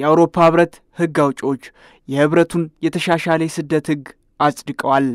የአውሮፓ ህብረት ህግ አውጪዎች የህብረቱን የተሻሻለ የስደት ህግ አጽድቀዋል።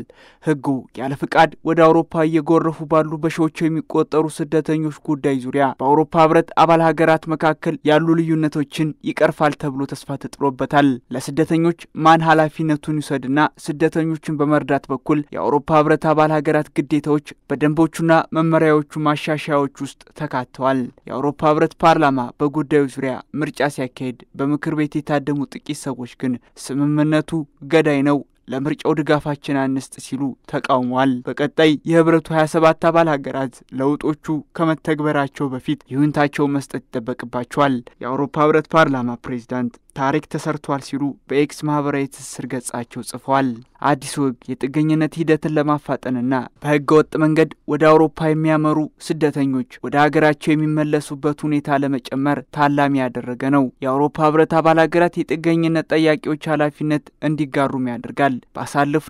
ህጉ ያለ ፍቃድ ወደ አውሮፓ እየጎረፉ ባሉ በሺዎች የሚቆጠሩ ስደተኞች ጉዳይ ዙሪያ በአውሮፓ ህብረት አባል ሀገራት መካከል ያሉ ልዩነቶችን ይቀርፋል ተብሎ ተስፋ ተጥሎበታል። ለስደተኞች ማን ኃላፊነቱን ይውሰድና ስደተኞችን በመርዳት በኩል የአውሮፓ ህብረት አባል ሀገራት ግዴታዎች በደንቦቹና መመሪያዎቹ ማሻሻያዎች ውስጥ ተካተዋል። የአውሮፓ ህብረት ፓርላማ በጉዳዩ ዙሪያ ምርጫ ሲያካሄድ በምክር ቤት የታደሙ ጥቂት ሰዎች ግን ስምምነቱ ገዳይ ነው ለምርጫው ድጋፋችን አንስጥ ሲሉ ተቃውሟል። በቀጣይ የህብረቱ 27 አባል ሀገራት ለውጦቹ ከመተግበራቸው በፊት ይሁንታቸው መስጠት ይጠበቅባቸዋል። የአውሮፓ ህብረት ፓርላማ ፕሬዚዳንት ታሪክ ተሰርቷል ሲሉ በኤክስ ማህበራዊ ትስስር ገጻቸው ጽፏል። አዲሱ ህግ የጥገኝነት ሂደትን ለማፋጠንና በህገ ወጥ መንገድ ወደ አውሮፓ የሚያመሩ ስደተኞች ወደ ሀገራቸው የሚመለሱበት ሁኔታ ለመጨመር ታላሚ ያደረገ ነው። የአውሮፓ ህብረት አባል ሀገራት የጥገኝነት ጠያቂዎች ኃላፊነት እንዲጋሩም ያደርጋል።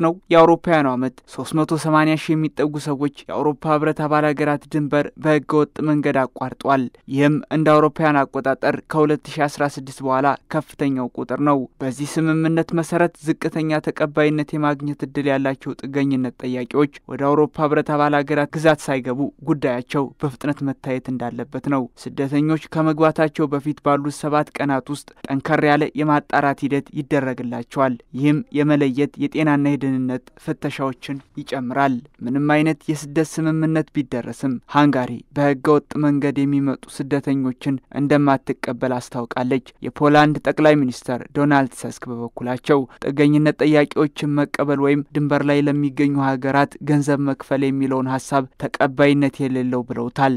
ነው የአውሮፓውያኑ ዓመት 380 ሺህ የሚጠጉ ሰዎች የአውሮፓ ህብረት አባል ሀገራት ድንበር በህገ ወጥ መንገድ አቋርጧል። ይህም እንደ አውሮፓውያን አቆጣጠር ከ2016 በኋላ ከፍ ከፍተኛው ቁጥር ነው። በዚህ ስምምነት መሰረት ዝቅተኛ ተቀባይነት የማግኘት እድል ያላቸው ጥገኝነት ጠያቂዎች ወደ አውሮፓ ህብረት አባል ሀገራት ግዛት ሳይገቡ ጉዳያቸው በፍጥነት መታየት እንዳለበት ነው። ስደተኞች ከመግባታቸው በፊት ባሉት ሰባት ቀናት ውስጥ ጠንከር ያለ የማጣራት ሂደት ይደረግላቸዋል። ይህም የመለየት የጤናና የደህንነት ፍተሻዎችን ይጨምራል። ምንም አይነት የስደት ስምምነት ቢደረስም ሃንጋሪ በህገ ወጥ መንገድ የሚመጡ ስደተኞችን እንደማትቀበል አስታውቃለች። የፖላንድ ጠቅላይ ጠቅላይ ሚኒስተር ዶናልድ ተስክ በበኩላቸው ጥገኝነት ጠያቂዎችን መቀበል ወይም ድንበር ላይ ለሚገኙ ሀገራት ገንዘብ መክፈል የሚለውን ሀሳብ ተቀባይነት የሌለው ብለውታል።